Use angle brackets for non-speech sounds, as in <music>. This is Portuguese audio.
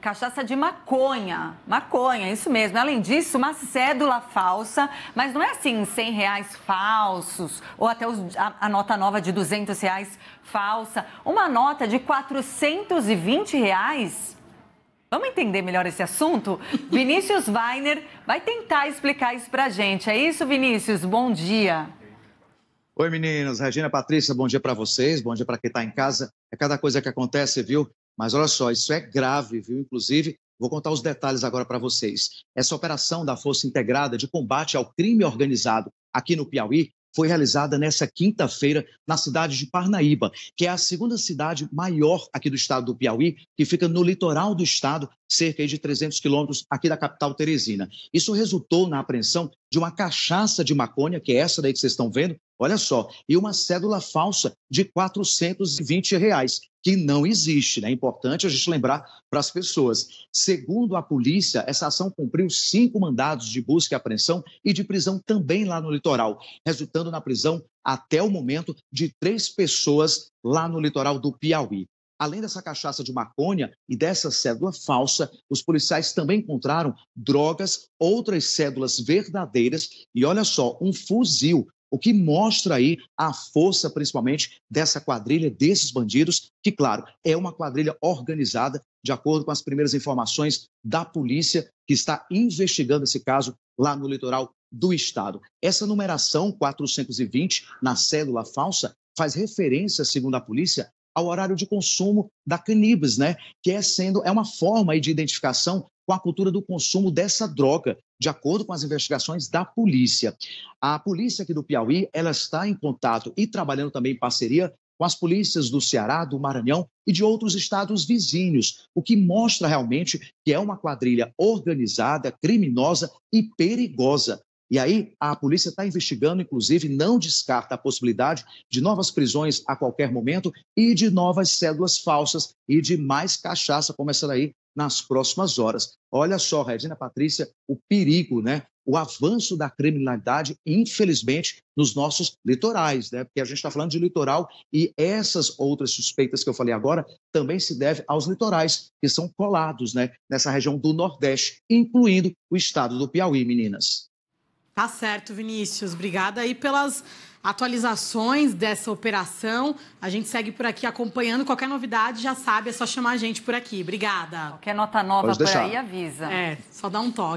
cachaça de maconha. Maconha, isso mesmo. Além disso, uma cédula falsa, mas não é assim, 100 reais falsos, ou até os, a, a, nota nova de 200 reais falsa. Uma nota de 420 reais. Vamos entender melhor esse assunto? <laughs> Vinícius Weiner vai tentar explicar isso pra gente. É isso, Vinícius? Bom dia. Oi, meninos. Regina, Patrícia, bom dia para vocês, bom dia para quem está em casa. É cada coisa que acontece, viu? Mas olha só, isso é grave, viu? Inclusive, vou contar os detalhes agora para vocês. Essa operação da Força Integrada de Combate ao Crime Organizado aqui no Piauí foi realizada nesta quinta-feira na cidade de Parnaíba, que é a segunda cidade maior aqui do estado do Piauí, que fica no litoral do estado, cerca de 300 quilômetros aqui da capital Teresina. Isso resultou na apreensão de uma cachaça de maconha, que é essa daí que vocês estão vendo, Olha só, e uma cédula falsa de 420 reais, que não existe, né? É importante a gente lembrar para as pessoas. Segundo a polícia, essa ação cumpriu cinco mandados de busca e apreensão e de prisão também lá no litoral, resultando na prisão, até o momento, de três pessoas lá no litoral do Piauí. Além dessa cachaça de maconha e dessa cédula falsa, os policiais também encontraram drogas, outras cédulas verdadeiras e, olha só, um fuzil o que mostra aí a força, principalmente, dessa quadrilha, desses bandidos, que, claro, é uma quadrilha organizada, de acordo com as primeiras informações da polícia que está investigando esse caso lá no litoral do estado. Essa numeração 420 na célula falsa faz referência, segundo a polícia, ao horário de consumo da cannabis, né? Que é sendo é uma forma aí de identificação com a cultura do consumo dessa droga, de acordo com as investigações da polícia. A polícia aqui do Piauí, ela está em contato e trabalhando também em parceria com as polícias do Ceará, do Maranhão e de outros estados vizinhos, o que mostra realmente que é uma quadrilha organizada, criminosa e perigosa. E aí, a polícia está investigando, inclusive, não descarta a possibilidade de novas prisões a qualquer momento e de novas cédulas falsas e de mais cachaça, como essa daí nas próximas horas. Olha só, Regina Patrícia, o perigo, né? O avanço da criminalidade, infelizmente, nos nossos litorais, né? Porque a gente está falando de litoral e essas outras suspeitas que eu falei agora também se deve aos litorais que são colados, né? Nessa região do Nordeste, incluindo o estado do Piauí, meninas. Tá certo, Vinícius. Obrigada aí pelas atualizações dessa operação. A gente segue por aqui acompanhando. Qualquer novidade, já sabe, é só chamar a gente por aqui. Obrigada. Qualquer nota nova por aí, avisa. É, só dá um toque.